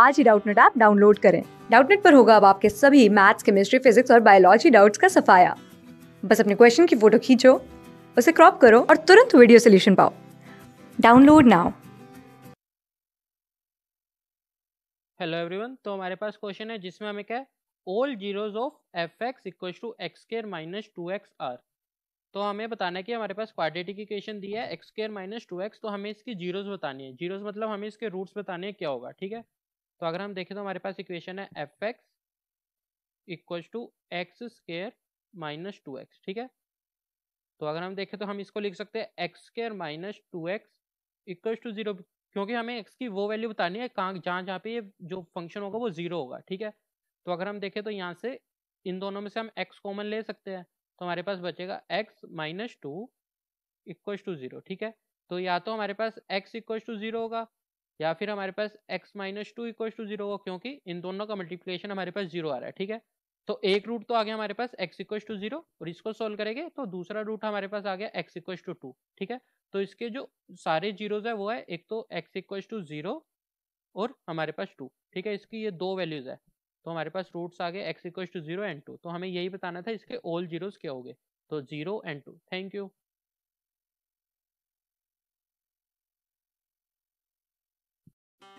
आज ही Doubtnut app download करें डाउटनेट पर होगा अब आपके सभी मैथ्स केमिस्ट्री फिजिक्स और बायोलॉजी डाउट्स का सफाया बस अपने क्वेश्चन की फोटो खींचो उसे क्रॉप करो और तुरंत वीडियो सोल्यूशन पाओ डाउनलोड नाउ हेलो एवरीवन तो हमारे पास क्वेश्चन है जिसमें हमें क्या है all zeros of F X equal to X square minus two X are तो हमें बताना है कि हमारे पास क्वाड्रेटिक इक्वेशन दिया है X square minus two X तो हमें इसकी जीरोज बतानी है जीरोज मतलब हमें इसके रूट्स बताने हैं क्या होगा ठीक है तो अगर हम देखें तो हमारे पास इक्वेशन है F X equal to X square minus two X ठीक है तो अगर हम देखें तो हम इसको लिख सकते हैं X square minus two X equal to zero क्योंकि हमें एक्स की वो वैल्यू बतानी है कहाँ जहाँ जहाँ पे ये जो फंक्शन होगा वो जीरो होगा ठीक है तो अगर हम देखें तो यहाँ से इन दोनों में से हम एक्स कॉमन ले सकते हैं तो हमारे पास बचेगा X minus two equal to zero ठीक है तो या तो हमारे पास एक्स इक्व टू जीरो होगा या फिर हमारे पास x minus two equal to zero क्योंकि इन दोनों का मल्टीप्लीकेशन हमारे पास जीरो आ रहा है ठीक है तो एक रूट तो आ गया हमारे पास x इक्व टू जीरो और इसको सोल्व करेंगे तो दूसरा रूट हमारे पास आ गया x इक्व टू टू ठीक है तो इसके जो सारे जीरोज है वो है एक तो x इक्व टू जीरो और हमारे पास टू ठीक है इसकी ये दो वैल्यूज है तो हमारे पास रूट्स आ गए X equal to zero and two तो हमें यही बताना था इसके ऑल जीरोज क्या हो गए तो zero and two thank you